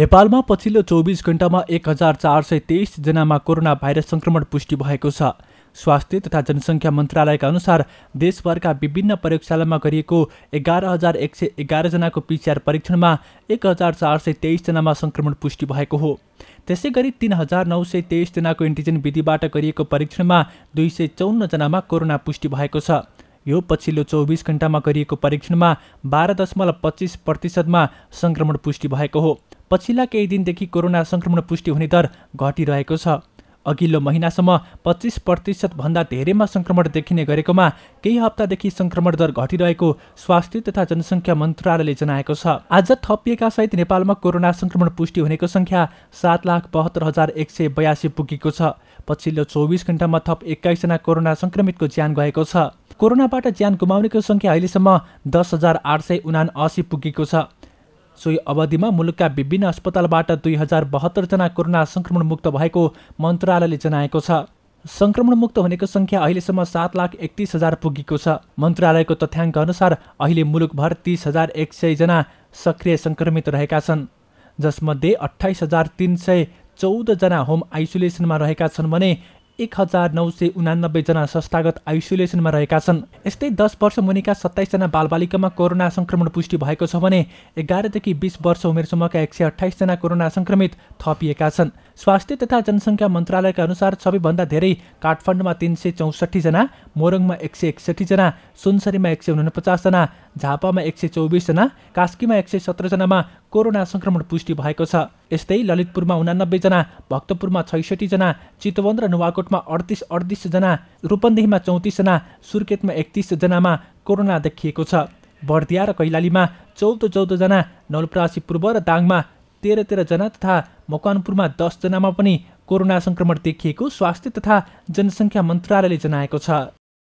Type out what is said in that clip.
नेपालमा पछिल्लो चौबिस घण्टामा एक हजार चार सय तेइसजनामा कोरोना भाइरस सङ्क्रमण पुष्टि भएको छ स्वास्थ्य तथा जनसङ्ख्या मन्त्रालयका अनुसार देशभरका विभिन्न प्रयोगशालामा गरिएको एघार हजार एक सय एघारजनाको पिसिआर परीक्षणमा एक हजार चार सय तेइसजनामा सङ्क्रमण पुष्टि भएको हो त्यसै गरी तिन हजार नौ सय तेइसजनाको एन्टिजेन विधिबाट गरिएको परीक्षणमा दुई सय चौन्नजनामा कोरोना पुष्टि भएको छ यो पछिल्लो चौबिस घण्टामा गरिएको परीक्षणमा बाह्र दशमलव पच्चिस प्रतिशतमा सङ्क्रमण पुष्टि भएको हो पछिल्ला केही दिनदेखि कोरोना सङ्क्रमण पुष्टि हुने दर घटिरहेको छ अघिल्लो महिनासम्म पच्चिस प्रतिशतभन्दा धेरैमा सङ्क्रमण देखिने गरेकोमा केही हप्तादेखि सङ्क्रमण दर घटिरहेको स्वास्थ्य तथा जनसङ्ख्या मन्त्रालयले जनाएको छ आज थपिएका सहित नेपालमा कोरोना सङ्क्रमण पुष्टि हुनेको सङ्ख्या सात लाख बहत्तर हजार एक सय बयासी पुगेको छ पछिल्लो चौबिस घण्टामा थप एक्काइसजना कोरोना सङ्क्रमितको ज्यान गएको छ कोरोनाबाट ज्यान गुमाउनेको सङ्ख्या अहिलेसम्म दस हजार आठ सय उना असी पुगेको छ सोही अवधिमा मुलुकका विभिन्न अस्पतालबाट दुई हजार बहत्तरजना कोरोना सङ्क्रमण मुक्त भएको मन्त्रालयले जनाएको छ सङ्क्रमण मुक्त हुनेको सङ्ख्या अहिलेसम्म सात लाख एकतिस हजार पुगेको छ मन्त्रालयको तथ्याङ्क अनुसार अहिले मुलुकभर तिस हजार एक सयजना सक्रिय सङ्क्रमित रहेका छन् जसमध्ये अठाइस हजार तिन सय चौधजना होम आइसोलेसनमा रहेका छन् भने एक हजार नौ सय उनानब्बेजना संस्थागत आइसोलेसनमा रहेका छन् यस्तै दस वर्ष मुनिका सत्ताइसजना बालबालिकामा कोरोना सङ्क्रमण पुष्टि भएको छ भने एघारदेखि बिस वर्ष उमेरसम्मका एक सय अठाइसजना कोरोना सङ्क्रमित थपिएका छन् स्वास्थ्य तथा जनसङ्ख्या मन्त्रालयका अनुसार सबैभन्दा धेरै काठमाडौँमा तिन सय चौसठीजना मोरङमा एक सय एकसठीजना सुनसरीमा एक सय उनपचासजना झापामा एक सय चौबिसजना कास्कीमा एक सय सत्रजनामा कोरोना सङ्क्रमण पुष्टि भएको छ यस्तै ललितपुरमा उनानब्बेजना भक्तपुरमा छैसठीजना चितवन र नुवाकोटमा अडतिस अडतिसजना रूपन्देहीमा चौतिसजना सुर्खेतमा एकतिसजनामा कोरोना देखिएको छ बर्दिया र कैलालीमा चौध चौधजना नलप्रासी पूर्व र दाङमा तेह्र तेह्रजना तथा मकवानपुरमा दसजनामा पनि कोरोना सङ्क्रमण देखिएको स्वास्थ्य तथा जनसङ्ख्या मन्त्रालयले जनाएको छ